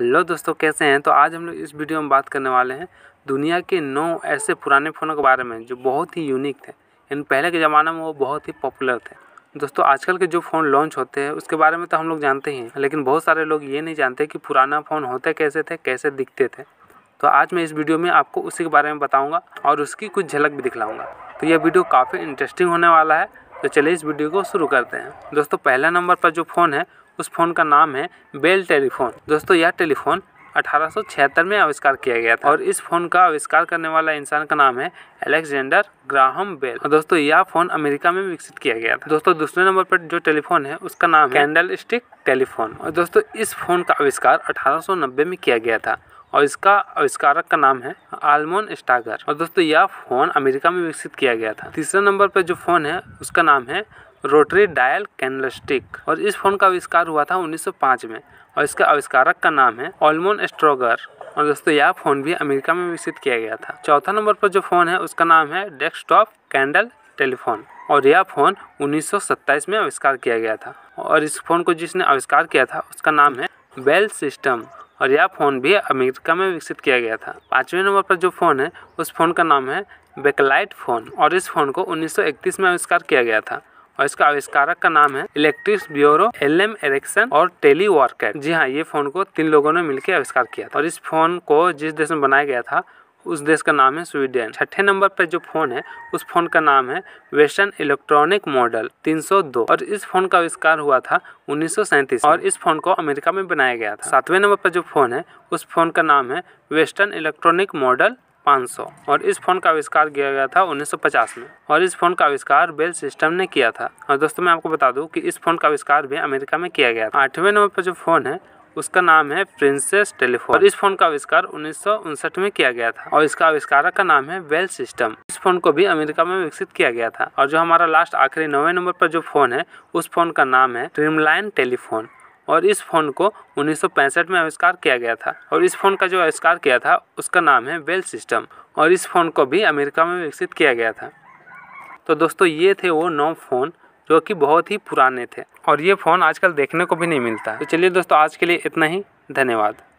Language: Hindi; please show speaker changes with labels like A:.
A: हेलो दोस्तों कैसे हैं तो आज हम लोग इस वीडियो में बात करने वाले हैं दुनिया के नौ ऐसे पुराने फ़ोनों के बारे में जो बहुत ही यूनिक थे इन पहले के ज़माने में वो बहुत ही पॉपुलर थे दोस्तों आजकल के जो फ़ोन लॉन्च होते हैं उसके बारे में तो हम लोग जानते ही हैं लेकिन बहुत सारे लोग ये नहीं जानते कि पुराना फ़ोन होते कैसे थे कैसे दिखते थे तो आज मैं इस वीडियो में आपको उसी के बारे में बताऊँगा और उसकी कुछ झलक भी दिखलाऊँगा तो यह वीडियो काफ़ी इंटरेस्टिंग होने वाला है तो चलिए इस वीडियो को शुरू करते हैं दोस्तों पहला नंबर पर जो फ़ोन है उस फ़ोन का नाम है बेल टेलीफोन दोस्तों यह टेलीफोन अठारह में आविष्कार किया गया था और इस फ़ोन का आविष्कार करने वाला इंसान का नाम है एलेक्जेंडर ग्राहम बेल और दोस्तों यह फ़ोन अमेरिका में विकसित किया गया था दोस्तों दूसरे नंबर पर जो टेलीफोन है उसका नाम कैंडल स्टिक टेलीफोन और दोस्तों इस फ़ोन का आविष्कार अठारह में किया गया था और इसका आविष्कारक का नाम है आलमोन स्टागर और दोस्तों यह फोन अमेरिका में विकसित किया गया था तीसरे नंबर पर जो फोन है उसका नाम है रोटरी डायल कैनलस्टिक और इस फोन का आविष्कार हुआ था 1905 में और इसका आविष्कारक का नाम है ऑलमोन स्ट्रोगर और दोस्तों यह फोन भी अमेरिका में विकसित किया गया था चौथा नंबर पर जो फोन है उसका नाम है डेस्कटॉप कैंडल टेलीफोन और यह फोन 1927 में आविष्कार किया गया था और इस फोन को जिसने आविष्कार किया था उसका नाम है बेल सिस्टम और यह फ़ोन भी अमेरिका में विकसित किया गया था पाँचवें नंबर पर जो फ़ोन है उस फ़ोन का नाम है बेकलाइट फ़ोन और इस फ़ोन को 1931 में आविष्कार किया गया था और इसका आविष्कारक का नाम है electric bureau L M Ericsson और टेली वॉर्केट जी हाँ ये फ़ोन को तीन लोगों ने मिलकर आविष्कार किया था और इस फ़ोन को जिस देश में बनाया गया था उस देश का नाम है स्वीडन छठे नंबर पर जो फ़ोन है उस फ़ोन का नाम है वेस्टर्न इलेक्ट्रॉनिक मॉडल 302 और इस फ़ोन का आविष्कार हुआ था उन्नीस और इस फ़ोन को अमेरिका में बनाया गया था सातवें नंबर पर जो फ़ोन है उस फ़ोन का नाम है वेस्टर्न इलेक्ट्रॉनिक मॉडल 500 और इस फ़ोन का आविष्कार किया गया था 1950 में और इस फ़ोन का आविष्कार बेल सिस्टम ने किया था और दोस्तों मैं आपको बता दूं कि इस फ़ोन का आविष्कार भी अमेरिका में किया गया था आठवें नंबर पर जो फ़ोन है उसका नाम है प्रिंसेस टेलीफोन और इस फोन का आविष्कार उन्नीस में किया गया था और इसका आविष्कारक का नाम है बेल सिस्टम इस फोन को भी अमेरिका में विकसित किया गया था और जो हमारा लास्ट आखिरी नवे नंबर पर जो फोन है उस फोन का नाम है ड्रीमलाइन टेलीफोन और इस फ़ोन को 1965 में आविष्कार किया गया था और इस फ़ोन का जो आविष्कार किया था उसका नाम है बेल सिस्टम और इस फ़ोन को भी अमेरिका में विकसित किया गया था तो दोस्तों ये थे वो नौ फ़ोन जो कि बहुत ही पुराने थे और ये फ़ोन आजकल देखने को भी नहीं मिलता तो चलिए दोस्तों आज के लिए इतना ही धन्यवाद